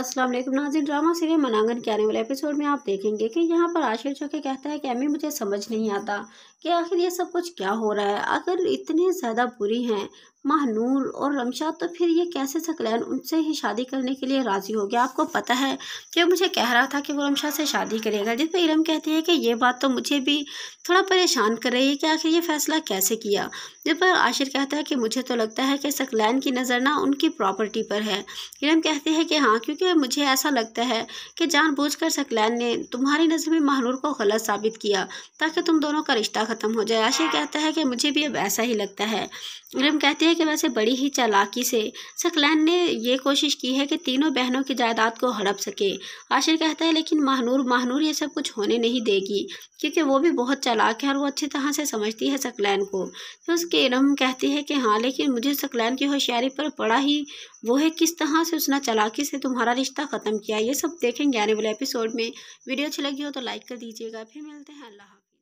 अस्सलाम वालेकुम drama serial मनांगन के आने वाले एपिसोड में आप देखेंगे कि यहाँ पर आशिर जो कि कहता है कि अम्मी मुझे समझ नहीं आता कि आखिर ये सब कुछ क्या हो रहा है अगर इतने ज़्यादा बुरी हैं महानूर और रमशाद तो फिर ये कैसे सकलैन उनसे ही शादी करने के लिए राज़ी हो गया आपको पता है कि मुझे कह रहा था कि वो रमशाद से शादी करेगा जिस पर इरम कहती है कि ये बात तो मुझे भी थोड़ा परेशान कर रही है कि आखिर ये फ़ैसला कैसे किया जिस पर आशिर कहता है कि मुझे तो लगता है कि सकलैन की नज़र ना उनकी प्रॉपर्टी पर है इरम कहती है कि हाँ क्योंकि इसलिए मुझे ऐसा लगता है कि जानबूझकर सकलैन ने तुम्हारी नज़र में महानूर को गलत साबित किया ताकि तुम दोनों का रिश्ता ख़त्म हो जाए आशा कहता है कि मुझे भी अब ऐसा ही लगता है रिम कहती है कि वैसे बड़ी ही चालाकी से सकलैन ने ये कोशिश की है कि तीनों बहनों की जायदाद को हड़प सके आशिर कहता है लेकिन महानूर महानूर ये सब कुछ होने नहीं देगी क्योंकि वो भी बहुत चालाक है और वो अच्छी तरह से समझती है सकलैन को तो उसके रम कहती है कि हाँ लेकिन मुझे सकलैन की होशियारी पर पड़ा ही वो है किस तरह से उसने चालाकी से तुम्हारा रिश्ता ख़त्म किया ये सब देखेंगे आने वाले एपिसोड में वीडियो अच्छी लगी हो तो लाइक कर दीजिएगा फिर मिलते हैं अल्लाह